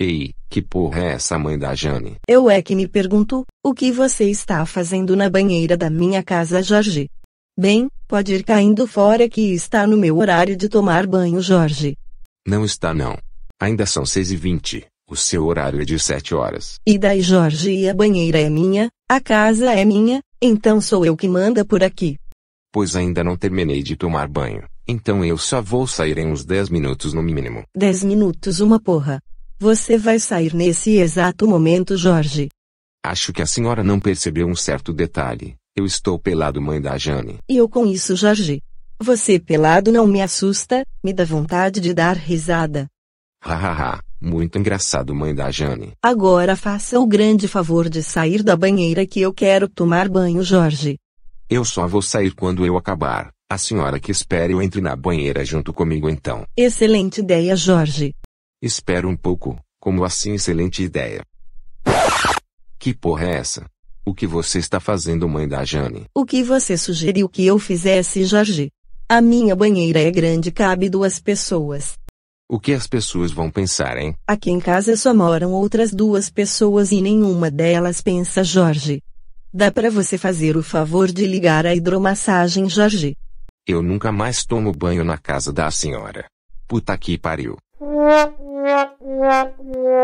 Ei, que porra é essa mãe da Jane? Eu é que me pergunto, o que você está fazendo na banheira da minha casa, Jorge? Bem, pode ir caindo fora que está no meu horário de tomar banho, Jorge. Não está não. Ainda são 6h20. O seu horário é de 7 horas. E daí, Jorge, e a banheira é minha, a casa é minha, então sou eu que manda por aqui. Pois ainda não terminei de tomar banho, então eu só vou sair em uns 10 minutos no mínimo. 10 minutos, uma porra. Você vai sair nesse exato momento, Jorge. Acho que a senhora não percebeu um certo detalhe. Eu estou pelado, mãe da Jane. E eu com isso, Jorge. Você pelado não me assusta, me dá vontade de dar risada. Hahaha, muito engraçado, mãe da Jane. Agora faça o grande favor de sair da banheira que eu quero tomar banho, Jorge. Eu só vou sair quando eu acabar. A senhora que espere eu entre na banheira junto comigo então. Excelente ideia, Jorge. Espera um pouco, como assim excelente ideia? Que porra é essa? O que você está fazendo, mãe da Jane? O que você sugeriu que eu fizesse, Jorge? A minha banheira é grande, cabe duas pessoas. O que as pessoas vão pensar, hein? Aqui em casa só moram outras duas pessoas e nenhuma delas pensa, Jorge. Dá para você fazer o favor de ligar a hidromassagem, Jorge? Eu nunca mais tomo banho na casa da senhora. Puta que pariu. Yeah, yeah, yeah.